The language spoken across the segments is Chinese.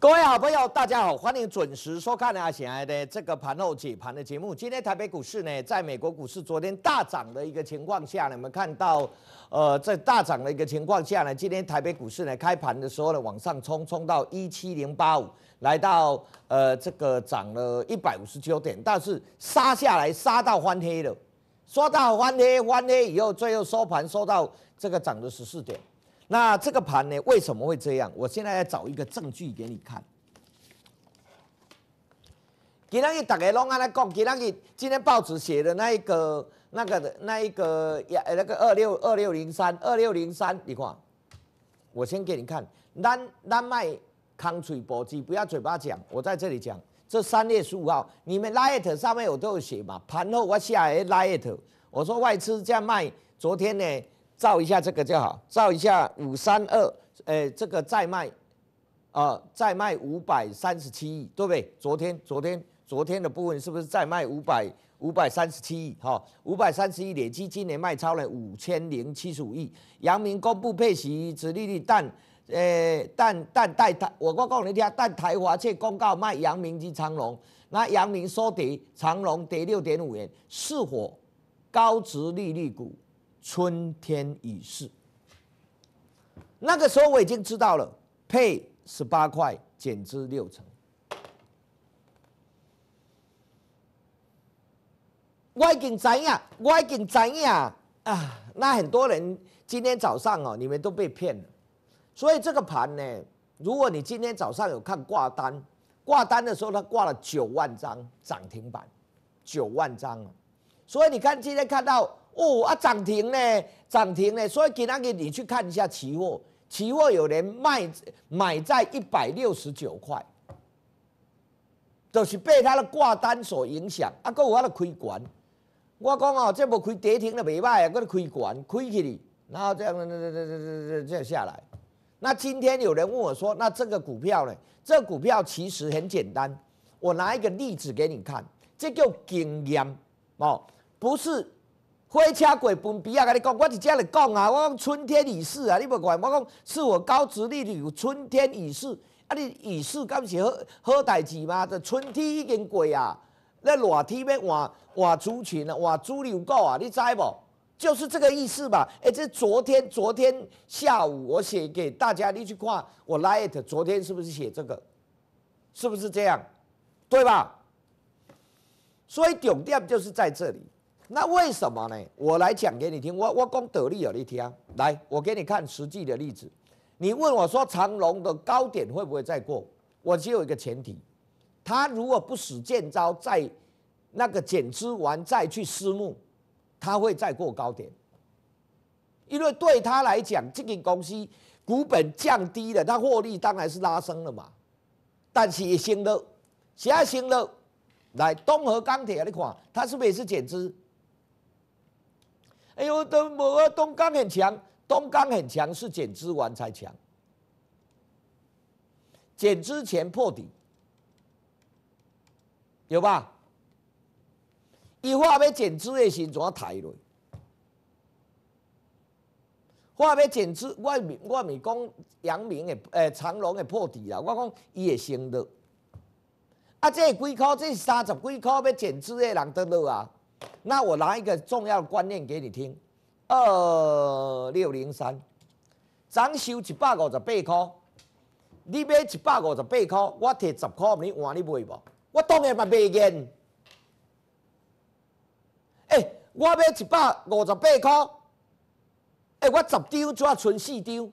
各位好朋友，大家好，欢迎准时收看阿爱的这个盘后解盘的节目。今天台北股市呢，在美国股市昨天大涨的一个情况下呢，我们看到，呃，在大涨的一个情况下呢，今天台北股市呢，开盘的时候呢，往上冲，冲到一七零八五，来到呃这个涨了一百五十九点，但是杀下来杀到翻黑了，说到翻黑翻黑以后，最后收盘收到这个涨了十四点。那这个盘呢，为什么会这样？我现在要找一个证据给你看。今天大家拢安来讲，今天今天报纸写的那一个、那个、那一个、那个二六二六零三、二六零三，你看，我先给你看。南南麦康 o u n 搏击，不要嘴巴讲，我在这里讲。这三月十五号，你们 l i g t 上面我都有写嘛。盘后我下来 l i g t 我说外资这样卖，昨天呢？照一下这个就好，照一下五三二，呃，这个再卖，啊，再卖五百三十七亿，对不对？昨天，昨天，昨天的部分是不是再卖五百五百三十七亿？哈，五百三十亿累计今年卖超了五千零七十五亿。阳明公布配息，殖利率但，呃，但但但台，我我告诉你听，但台华却公告卖阳明及长隆，那阳明收跌，长隆跌六点五元，是否高值利率股。春天已逝。那个时候我已经知道了，配十八块减资六成。我已经知影，我已经知影啊！那很多人今天早上哦，你们都被骗了。所以这个盘呢，如果你今天早上有看挂单，挂单的时候它挂了九万张涨停板，九万张啊！所以你看今天看到。哦啊，涨停呢，涨停呢，所以今天你去看一下期货，期货有人卖买在一百六十九块，就是被他的挂单所影响，啊，还我的开馆，我讲哦，这不开跌停了，未歹啊，这个开馆，开起嚟，然后这样这样这样这样下来。那今天有人问我说，那这个股票呢？这股票其实很简单，我拿一个例子给你看，这叫经验哦，不是。火车过分比啊！甲跟你讲，我直接来讲啊！我讲春天已逝啊！你莫怪我讲，是我高值利率春天已逝啊！你已逝，敢是好好代志吗？这春天已经过啊！那热天要换换族群啊，换主流股啊！你知无？就是这个意思吧？哎，这昨天昨天下午我写给大家，你去看我 light，昨天是不是写这个？是不是这样？对吧？所以重点就是在这里。那为什么呢？我来讲给你听。我我讲得利有一听。来，我给你看实际的例子。你问我说长隆的高点会不会再过？我只有一个前提，他如果不使剑招，在那个减资完再去私募，他会再过高点。因为对他来讲，这个公司股本降低了，他获利当然是拉升了嘛。但是也行了，其他行了，来东河钢铁，你看，他是不是也是减资？哎呦，都某啊，东刚很强，东刚很强是减资完才强，减资前破底，有吧？伊话要减资的时怎阵抬落，话要减资，我我咪讲阳明的、诶长隆的破底啦，我讲伊会升落。啊，这几箍，这三十几箍要减资的人在哪啊？那我拿一个重要观念给你听，二六零三，涨收一百五十八块，你买一百五十八块，我摕十块，你换你卖不？我当然嘛袂愿。哎，我买一百五十八块，哎，我十张只存四张。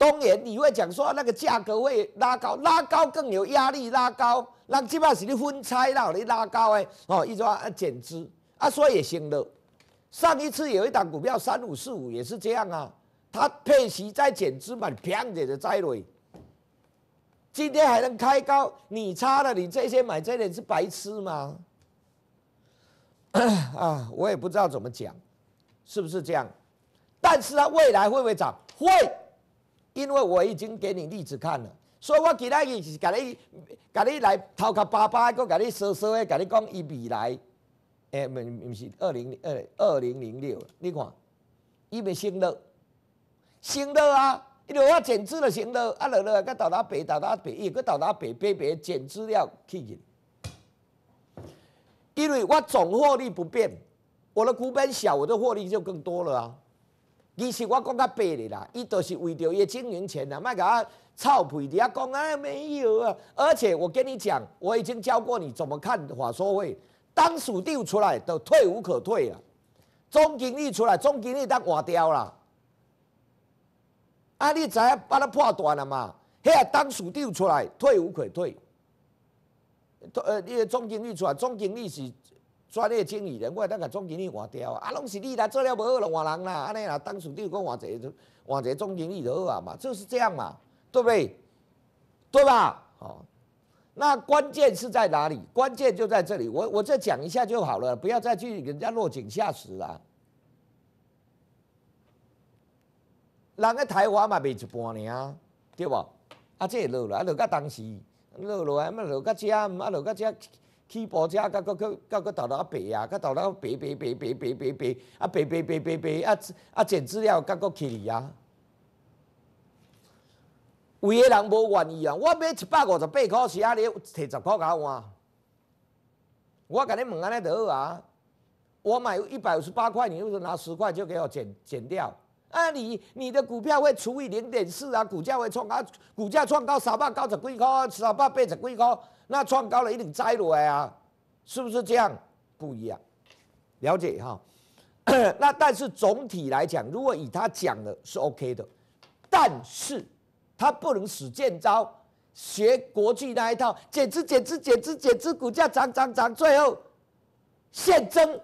当然，你会讲说那个价格会拉高，拉高更有压力，拉高基本上是你分差让你拉高哎哦，一说啊减资啊，所以也行了。上一次有一档股票三五四五也是这样啊，它配息再减资嘛，砰着的摘了。今天还能开高，你差了，你这些买这点是白痴吗？啊，我也不知道怎么讲，是不是这样？但是它未来会不会涨？会。因为我已经给你例子看了，所以我今日伊是甲你甲你来头壳巴巴，阁甲你说说的，甲你讲伊未来，哎，唔毋是二零二二零零六，你看，伊咪升了，升了啊！因为我减资了，升了，啊！落落阁到达北，到达北翼，阁到达北北北，减资了去引，因为我总获利不变，我的股本小，我的获利就更多了啊。其实我讲较白的啦，伊都是为着伊经营钱啦，莫甲臭屁的，啊讲啊没有啊！而且我跟你讲，我已经教过你怎么看法说会，当属掉出来都退无可退啊。总经理出来，总经理当垮掉啦。啊你知影把它破断了嘛？遐当属掉出来，退无可退，呃，你总经理出来，总经理是。专业经理人，我当下总经理换掉，啊，拢是你来做了无好就换人啦，安尼啊，当处长哥换一个，换一个总经理就好啊嘛，就是这样嘛，对不对？对吧？好，那关键是在哪里？关键就在这里，我我再讲一下就好了，不要再去人家落井下石啦。人喺台湾嘛，未一般尔，对不？啊，这老老啊，落到当时落老啊，乜老个只啊，落到只。起步车，甲佫佫甲佫头脑一白呀，甲头脑爬爬爬爬爬爬爬，啊爬爬爬爬爬，啊啊！剪资料，甲佫起去啊。有个人无愿意啊！我买一百五十八箍是啊，你摕十箍甲我换，我甲觉问安尼内好啊！我买一百五十八块，你就是拿十块就给我减减掉。啊你你的股票会除以零点四啊，股价会创啊股价创到三百九十几箍，三百八十几箍。那创高了一定摘落啊，是不是这样？不一样，了解哈。那但是总体来讲，如果以他讲的是 OK 的，但是他不能使剑招，学国际那一套，减资减资减资减资，股价涨涨涨，最后现增，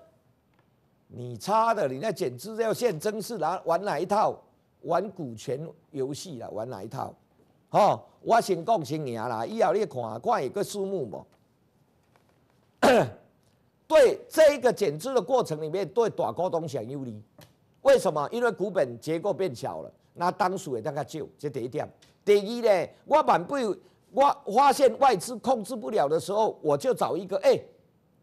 你差的，你那减资要现增是哪玩哪一套？玩股权游戏了，玩哪一套？好，我先讲先赢啦，以后你看，看有个数目无？对，这一个减资的过程里面，对大股东享有利。为什么？因为股本结构变小了，那当数也大概少，这第一点。第二呢，我满不我发现外资控制不了的时候，我就找一个，哎，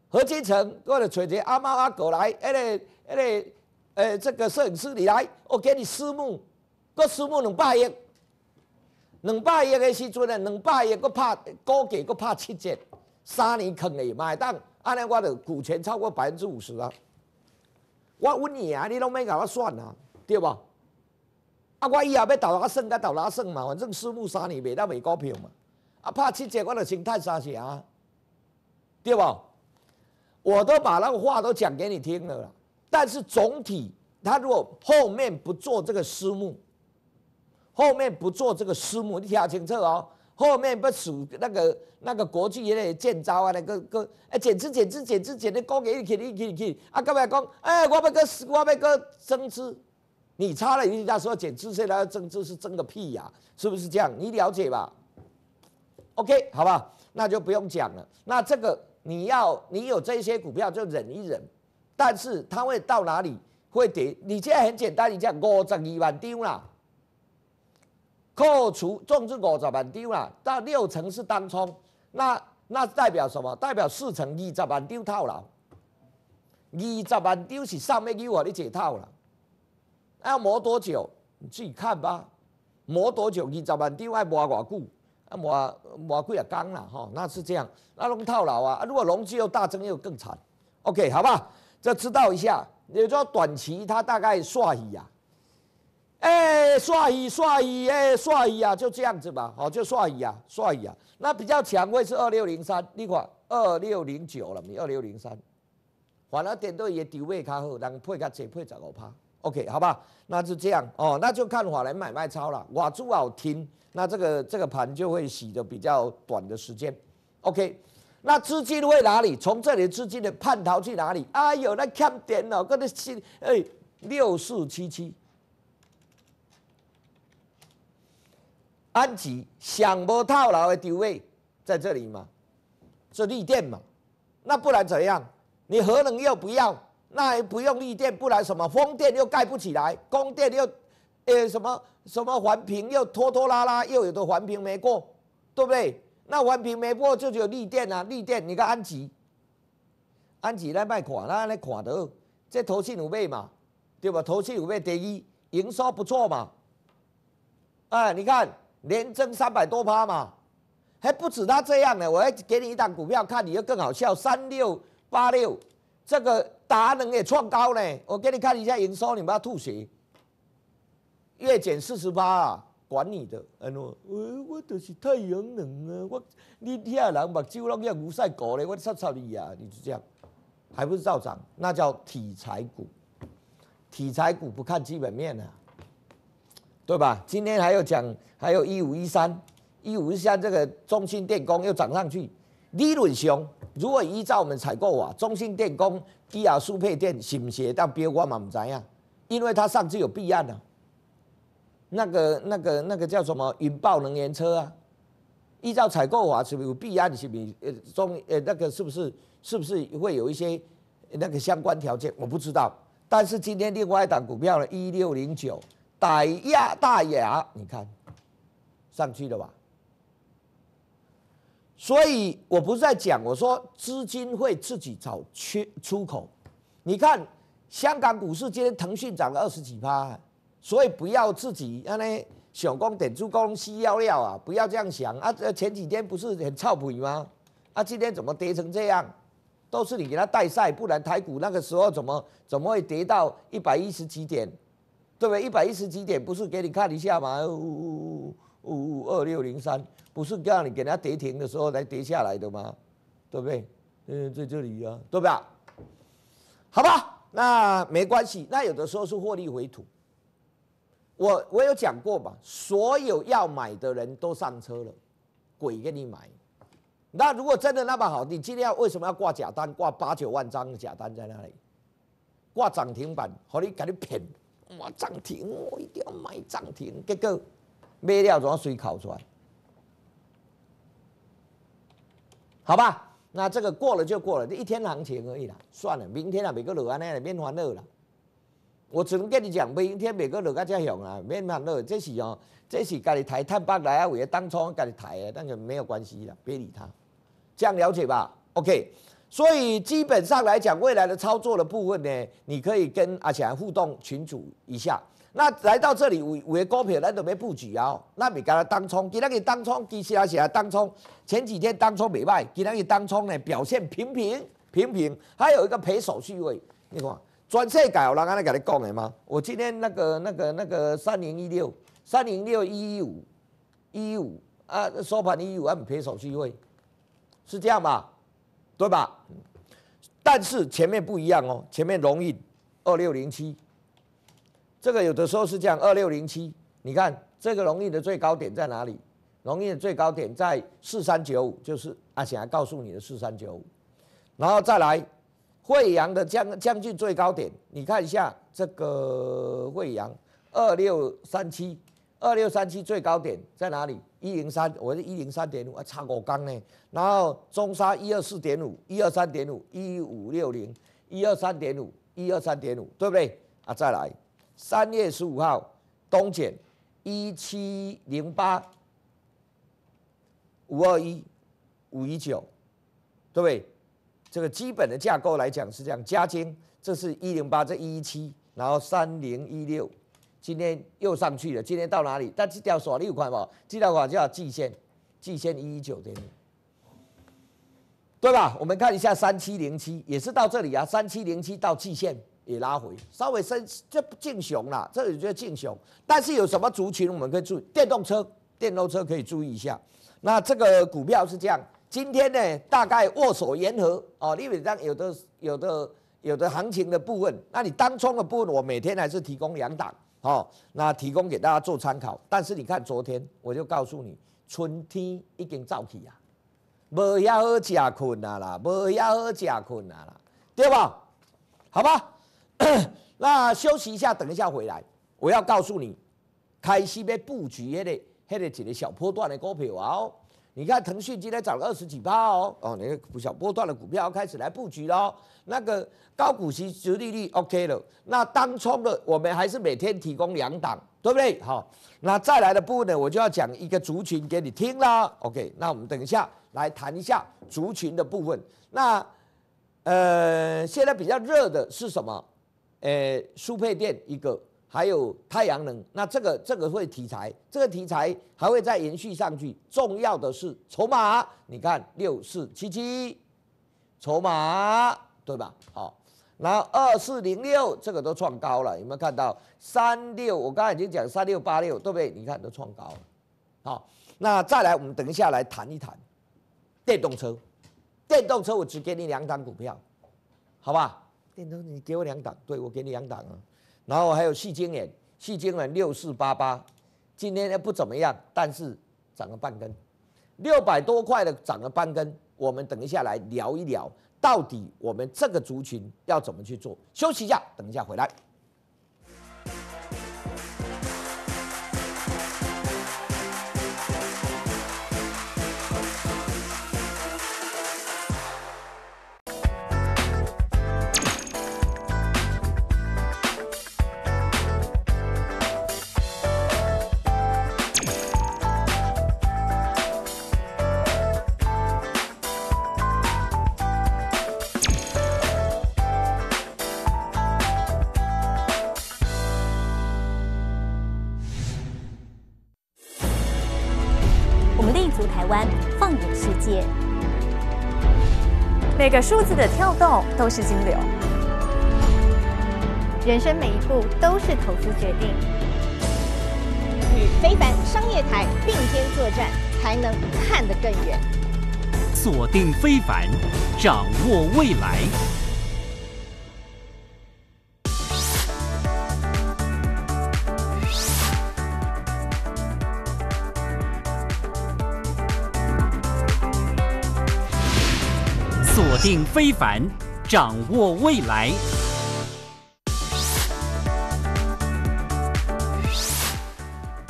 何金城或者崔杰阿猫阿狗来，哎嘞哎嘞，呃，这个摄影师你来，我给你私募，个私募能百亿。两百亿的时阵呢，两百亿搁怕高给搁怕七折，三年坑你买当，阿那我的股权超过百分之五十啊！我问你啊，你都没给我算啊？对吧？啊，我以后要投哪省，搁投哪省嘛？反正私募三年没得没股票嘛，啊，怕七折，我的心态啥子啊？对吧？我都把那个话都讲给你听了，但是总体他如果后面不做这个私募。后面不做这个私募，你听清楚哦。后面不数那个那个国际一类建招啊，那个个哎减资减资减资减的高给你给你给你给，啊各位讲，哎我们个我们个增资，你差了人家说减资，现在要增资是增个屁呀，是不是这样？你了解吧？OK，好吧，那就不用讲了。那这个你要你有这些股票就忍一忍，但是它会到哪里会跌？你现在很简单，你讲五十二万丢啦。扣除种植五十万张啦，到六成是单冲，那那代表什么？代表四成二十万丢套牢，二十万丢是上面给我的解套了，要磨多久？你自己看吧，磨多久？二十万丢要磨久？啊磨磨几也缸了哈，那是这样，那龙套牢啊，如果龙气又大增又更惨，OK 好吧？这知道一下，就说短期它大概啥意啊？哎，刷一刷一哎，刷一啊，就这样子吧，好就刷一啊，刷一啊，那比较强位是二六零三，你款二六零九了你二六零三。反而点对也低位卡好，咱配个只配十五趴。o k 好吧，那就这样哦，那就看华人买卖超了，我住好听，那这个这个盘就会洗的比较短的时间，OK，那资金会哪里？从这里资金的叛逃去哪里？哎呦，那看点脑，跟那新哎六四七七。安吉想不套牢的丢位在这里嘛？是绿电嘛？那不然怎样？你核能又不要，那也不用绿电，不然什么风电又盖不起来，供电又，呃什么什么环评又拖拖拉拉，又有的环评没过，对不对？那环评没过就只有绿电啊，绿电你看安吉，安吉来卖垮那来垮的，这投七五倍嘛，对吧？投七五倍第一营收不错嘛，哎，你看。连增三百多趴嘛，还不止他这样呢。我来给你一档股票看，你就更好笑。三六八六，这个达能也创高呢。我给你看一下营收，你不要吐血，月减四十八，啊，管你的。哎呦，我的是太阳能啊！我你天啊，老板，只有让阳光晒狗嘞！我操操你啊，你就这样，还不是照涨？那叫题材股，题材股不看基本面啊。对吧？今天还有讲，还有一五一三、一五一三这个中兴电工又涨上去，利润熊。如果依照我们采购法，中兴电工、低压输配电行不行到标化嘛？唔怎样？因为它上次有备案啊。那个、那个、那个叫什么引爆能源车啊？依照采购法是不是有备案？是不是呃中呃那个是不是是不是会有一些那个相关条件？我不知道。但是今天另外一档股票呢，一六零九。大亚大雅，你看上去了吧？所以我不是在讲，我说资金会自己找缺出口。你看香港股市今天腾讯涨了二十几趴，所以不要自己那呢小工点出工司要料啊！不要这样想啊！前几天不是很臭盘吗？啊，今天怎么跌成这样？都是你给他带赛，不然台股那个时候怎么怎么会跌到一百一十几点？对不对？一百一十几点不是给你看一下吗？五五五二六零三不是让你给人家跌停的时候来跌下来的吗？对不对？嗯，在这里啊，对吧？好吧，那没关系。那有的时候是获利回吐。我我有讲过嘛，所有要买的人都上车了，鬼给你买。那如果真的那么好，你今天要为什么要挂假单？挂八九万张的假单在那里，挂涨停板，好你赶紧骗。我涨停，我一定要买涨停。结果买了就水出来？好吧？那这个过了就过了，这一天行情而已啦。算了，明天啊，别个老安呢，免烦恼了。我只能跟你讲，明天别个老板这样啊，免烦恼。这是哦，这是家里抬碳伯来啊，为了当初家里抬的，那个没有关系啦，别理他。这样了解吧？OK。所以基本上来讲，未来的操作的部分呢，你可以跟阿强互动群组一下。那来到这里，五五月高品那都没布局啊，那你给他当冲，既然给当冲，其实阿强当冲前几天当冲没卖，既然给当冲呢，表现平平平平，还有一个赔手续费。你看，转世改有人才尼跟你讲的吗？我今天那个那个那个三零一六三零六一一五一一五啊收盘一一五，还赔手续费，是这样吧？对吧？但是前面不一样哦，前面龙易二六零七，这个有的时候是这样，二六零七。你看这个龙易的最高点在哪里？龙易的最高点在四三九五，就是阿霞告诉你的四三九五。然后再来惠阳的将将近最高点，你看一下这个惠阳二六三七。二六三七最高点在哪里？一零三，我是一零三点五，啊，差我刚呢。然后中沙一二四点五，一二三点五，一五六零，一二三点五，一二三点五，对不对？啊，再来，三月十五号，东碱一七零八，五二一，五一九，对不对？这个基本的架构来讲是这样，加金这是一零八，这一一七，然后三零一六。今天又上去了，今天到哪里？但这条你六块嘛，这条管叫季线，季线一一九对对吧？我们看一下三七零七，也是到这里啊，三七零七到季线也拉回，稍微升这不进熊啦，这里就进熊。但是有什么族群我们可以注意？电动车，电动车可以注意一下。那这个股票是这样，今天呢大概握手言和哦，因为这样有的有的有的行情的部分，那你单冲的部分，我每天还是提供两档。好，那提供给大家做参考。但是你看，昨天我就告诉你，春天已经早起啊，无要好食困啊啦，无要好食困啊啦，对吧？好吧，那休息一下，等一下回来，我要告诉你，开始要布局迄个、迄个一个小波段的股票啊哦。你看腾讯今天涨了二十几趴哦，哦，那个小波段的股票开始来布局喽。那个高股息、低利率，OK 了。那当冲的，我们还是每天提供两档，对不对？好，那再来的部分呢，我就要讲一个族群给你听啦。OK，那我们等一下来谈一下族群的部分。那，呃，现在比较热的是什么？呃，输配电一个。还有太阳能，那这个这个会题材，这个题材还会再延续上去。重要的是筹码，你看六四七七，筹码对吧？好，然后二四零六这个都创高了，有没有看到？三六，我刚才已经讲三六八六，对不对？你看都创高了。好，那再来，我们等一下来谈一谈电动车。电动车我只给你两档股票，好吧？电动，你给我两档，对我给你两档啊。然后还有细晶眼，细晶眼六四八八，今天不怎么样，但是涨了半根，六百多块的涨了半根，我们等一下来聊一聊，到底我们这个族群要怎么去做？休息一下，等一下回来。立足台湾，放眼世界。每个数字的跳动都是金流，人生每一步都是投资决定。与非凡商业台并肩作战，才能看得更远。锁定非凡，掌握未来。定非凡，掌握未来。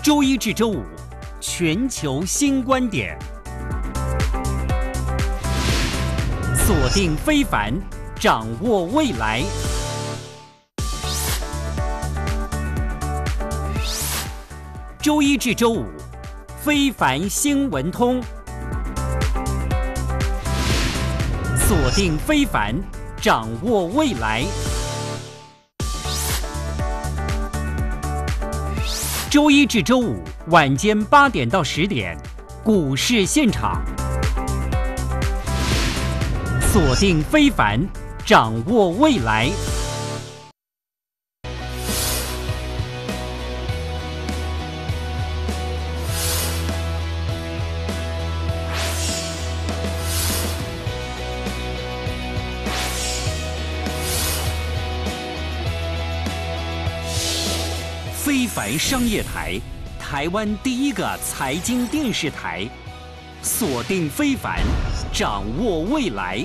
周一至周五，全球新观点。锁定非凡，掌握未来。周一至周五，非凡新闻通。锁定非凡，掌握未来。周一至周五晚间八点到十点，股市现场。锁定非凡，掌握未来。非凡商业台，台湾第一个财经电视台，锁定非凡，掌握未来。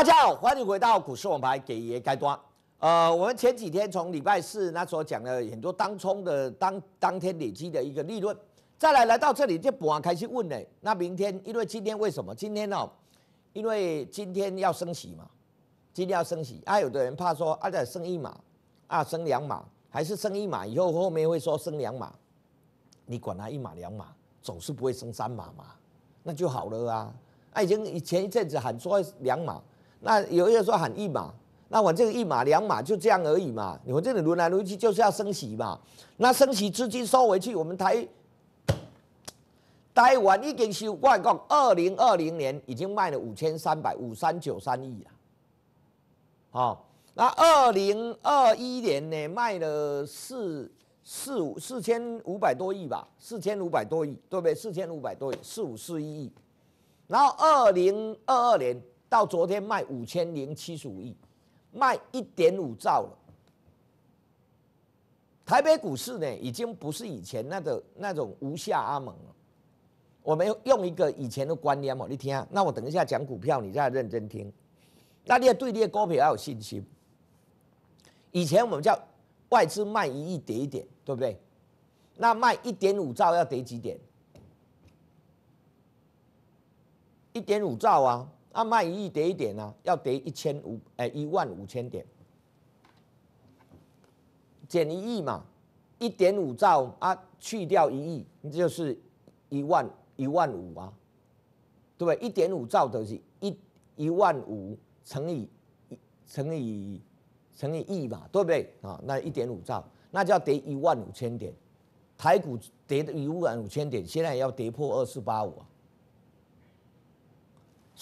大家好，欢迎回到股市王牌给爷开端。呃，我们前几天从礼拜四那时候讲了很多当冲的当当天累积的一个利润，再来来到这里就不上开去问嘞。那明天因为今天为什么？今天哦，因为今天要升息嘛，今天要升息。啊，有的人怕说，啊，再升一码，啊，升两码，还是升一码？以后后面会说升两码，你管他一码两码，总是不会升三码嘛，那就好了啊。啊，已经前一阵子喊说两码。那有些人说喊一码，那我这个一码两码就这样而已嘛，你们这里轮来轮去就是要升息嘛。那升息资金收回去，我们台台湾已经是惯讲二零二零年已经卖了五千三百五三九三亿了，好，那二零二一年呢卖了四四五四千五百多亿吧，四千五百多亿，对不对？四千五百多亿，四五四一亿，然后二零二二年。到昨天卖五千零七十五亿，卖一点五兆了。台北股市呢，已经不是以前那个那种无下阿蒙了。我们用一个以前的观念嘛，你听。那我等一下讲股票，你再认真听。那你要对你的股票要有信心？以前我们叫外资卖一亿跌一点，对不对？那卖一点五兆要跌几点？一点五兆啊！啊，卖一亿跌一点啊，要跌一千五，哎，一万五千点，减一亿嘛，一点五兆啊，去掉一亿就是一万一万五啊，对不对？一点五兆等于一一万五乘以乘以乘以亿嘛，对不对？啊，那一点五兆，那就要跌一万五千点，台股跌一万五千点，现在要跌破二四八五啊。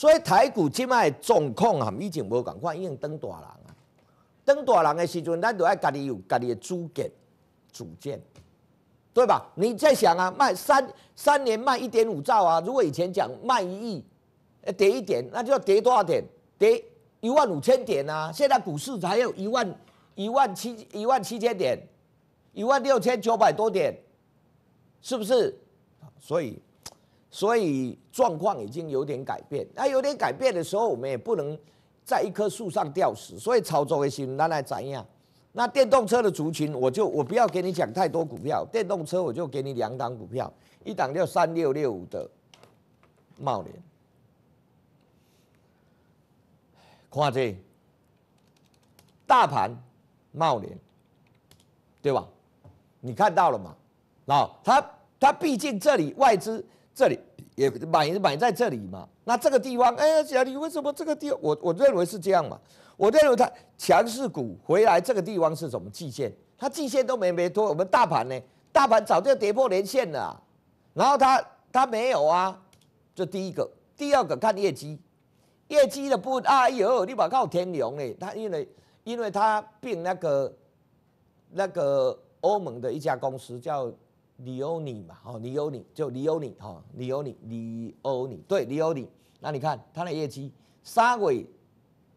所以台股即卖状况含以前无共款，已经登大人啊，当大人嘅时阵，咱都爱家己有家己嘅主见，主见，对吧？你在想啊，卖三三年卖一点五兆啊，如果以前讲卖一亿，跌一点，那就要跌多少点？跌一万五千点啊！现在股市才有一万一万七一万七千点，一万六千九百多点，是不是？所以。所以状况已经有点改变，那有点改变的时候，我们也不能在一棵树上吊死，所以操作的心，那来怎样？那电动车的族群，我就我不要给你讲太多股票，电动车我就给你两档股票，一档叫三六六五的茂联，看这大盘茂联，对吧？你看到了吗？哦，它它毕竟这里外资。这里也买买在这里嘛，那这个地方，哎，小李，为什么这个地我我认为是这样嘛，我认为它强势股回来这个地方是什么季线？它季线都没没脱，我们大盘呢，大盘早就跌破连线了，然后它它没有啊，这第一个，第二个看业绩，业绩的不，哎呦，你把靠天龙哎，它因为因为它并那个那个欧盟的一家公司叫。李欧尼嘛，哦，李欧尼就李欧尼，哦，李欧尼，李欧尼，对，李欧尼。那你看它的业绩，三尾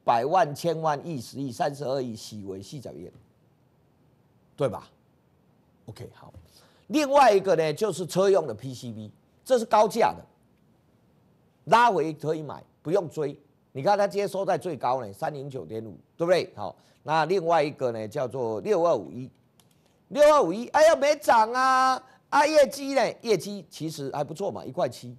百万、千万、亿、十亿、三十二亿，喜为喜脚么对吧？OK，好。另外一个呢，就是车用的 PCB，这是高价的，拉回可以买，不用追。你看它今天收在最高呢，三零九点五，对不对？好，那另外一个呢，叫做六二五一。六二五一，哎呀，没涨啊！啊，业绩呢？业绩其实还不错嘛，一块七。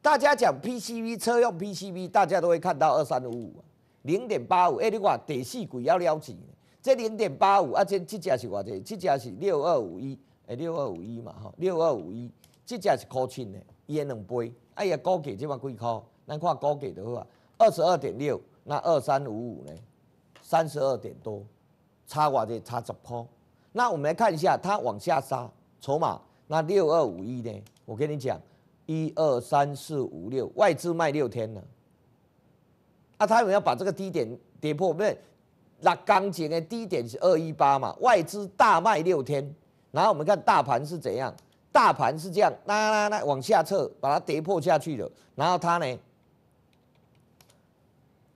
大家讲 PCB 车用 PCB，大家都会看到二三五五，零点八五。哎，你看第四鬼要撩起？这零点八五，啊，这这只是偌济？这只是六二五一，哎，六二五一嘛，哈，六二五一，这只是靠近的，一两倍。哎呀，估计这嘛几块？咱看股价的话，二十二点六，那二三五五呢？三十二点多，差偌这差十块。那我们来看一下，它往下杀筹码，那六二五一呢？我跟你讲，一二三四五六，外资卖六天了。啊，它有没有把这个低点跌破？不是，那钢前的低点是二一八嘛，外资大卖六天，然后我们看大盘是怎样？大盘是这样，那那那往下撤，把它跌破下去了。然后它呢，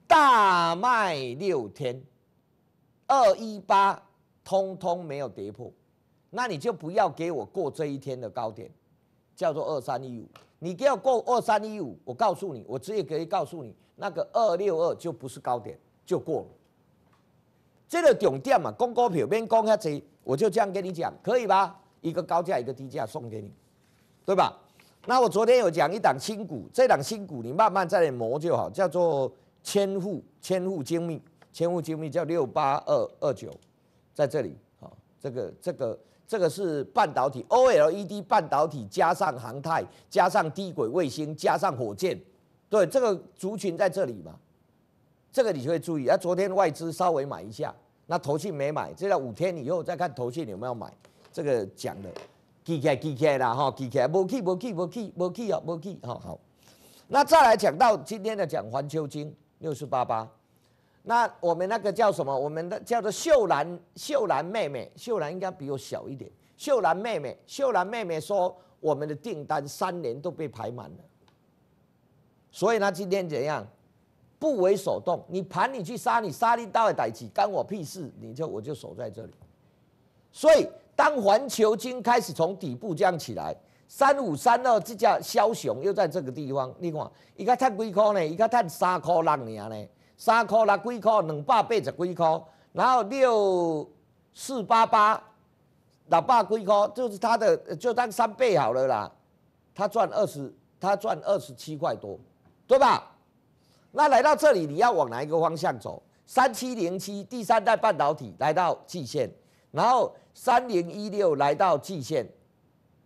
大卖六天，二一八。通通没有跌破，那你就不要给我过这一天的高点，叫做二三一五。你我过二三一五，我告诉你，我直接可以告诉你，那个二六二就不是高点，就过了。这个重点嘛，公告表边公下子，我就这样跟你讲，可以吧？一个高价，一个低价送给你，对吧？那我昨天有讲一档新股，这档新股你慢慢在磨就好，叫做千户，千户精密，千户精密叫六八二二九。在这里，啊，这个这个这个是半导体，OLED 半导体加上航太，加上低轨卫星，加上火箭，对，这个族群在这里嘛，这个你就会注意。啊，昨天外资稍微买一下，那投信没买，这要五天以后再看投信有没有买。这个讲的，记起来起来啦，哈，记起来，无起无起无起无起啊，无起哈，好。那再来讲到今天的讲环球金六四八八。那我们那个叫什么？我们的叫做秀兰，秀兰妹妹，秀兰应该比我小一点。秀兰妹妹，秀兰妹妹说，我们的订单三年都被排满了。所以呢，今天怎样？不为所动。你盘，你去杀，你杀你到底几？干我屁事！你就我就守在这里。所以，当环球金开始从底部这样起来，三五三二这叫枭雄，又在这个地方。你看，一个赚几块呢？一个赚三块浪尔呢？三块啦，几块？两百八十几块？然后六四八八，六百几块，就是他的，就当三倍好了啦。他赚二十，他赚二十七块多，对吧？那来到这里，你要往哪一个方向走？三七零七，第三代半导体来到季限，然后三零一六来到季限，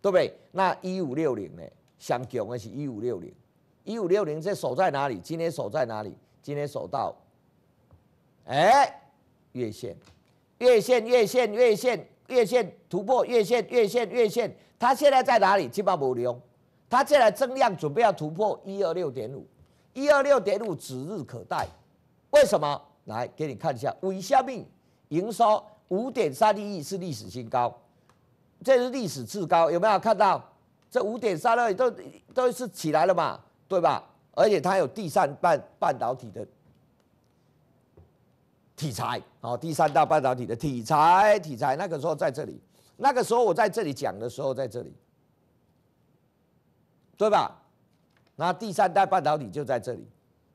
对不对？那一五六零呢？想强的是一五六零，一五六零这守在哪里？今天守在哪里？今天守到，哎，月线，月线，月线，月线，月线突破，月线，月线，月线，它现在在哪里？金茂物流，它现在增量准备要突破一二六点五，一二六点五指日可待。为什么？来给你看一下，微小命营收五点三亿是历史新高，这是历史至高，有没有看到？这五点三二都都是起来了嘛，对吧？而且它有第三代半导体的题材，哦，第三代半导体的题材，题材那个时候在这里，那个时候我在这里讲的时候在这里，对吧？那第三代半导体就在这里，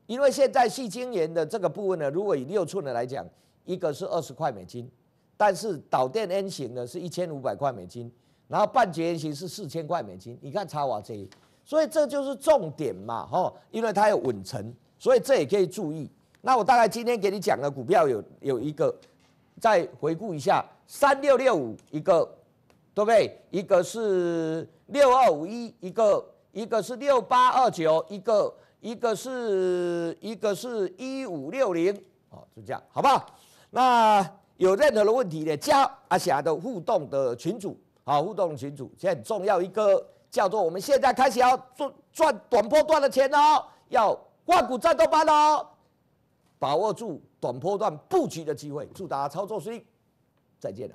因为现在细晶圆的这个部分呢，如果以六寸的来讲，一个是二十块美金，但是导电 N 型的是一千五百块美金，然后半截 N 型是四千块美金，你看差我这所以这就是重点嘛，哈，因为它有稳成，所以这也可以注意。那我大概今天给你讲的股票有有一个，再回顾一下，三六六五一个，对不对？一个是六二五一一个，一个是六八二九一个，一个是一个是一五六零，哦，就这样，好不好？那有任何的问题呢，加阿霞的互动的群组，好，互动群主，这很重要一个。叫做我们现在开始要做赚短波段的钱哦，要万股战斗班哦，把握住短波段布局的机会，祝大家操作顺利，再见了。